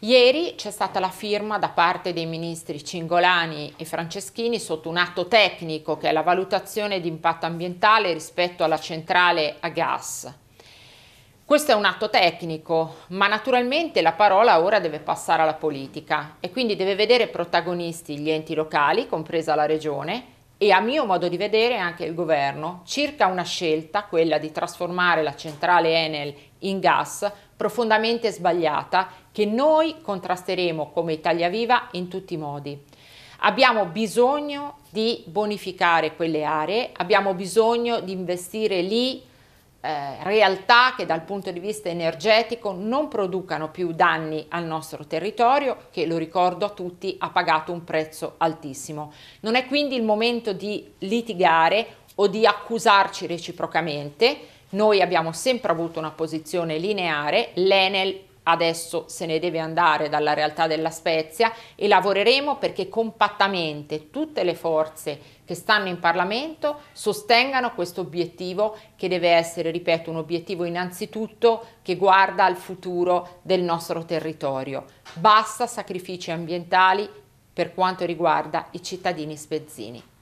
Ieri c'è stata la firma da parte dei ministri Cingolani e Franceschini sotto un atto tecnico che è la valutazione di impatto ambientale rispetto alla centrale a gas. Questo è un atto tecnico, ma naturalmente la parola ora deve passare alla politica e quindi deve vedere protagonisti gli enti locali, compresa la regione, e a mio modo di vedere anche il governo circa una scelta, quella di trasformare la centrale Enel in gas, profondamente sbagliata, che noi contrasteremo come Italia Viva in tutti i modi. Abbiamo bisogno di bonificare quelle aree, abbiamo bisogno di investire lì eh, realtà che dal punto di vista energetico non producano più danni al nostro territorio che, lo ricordo a tutti, ha pagato un prezzo altissimo. Non è quindi il momento di litigare o di accusarci reciprocamente, noi abbiamo sempre avuto una posizione lineare, l'Enel adesso se ne deve andare dalla realtà della Spezia e lavoreremo perché compattamente tutte le forze che stanno in Parlamento sostengano questo obiettivo che deve essere, ripeto, un obiettivo innanzitutto che guarda al futuro del nostro territorio. Basta sacrifici ambientali per quanto riguarda i cittadini spezzini.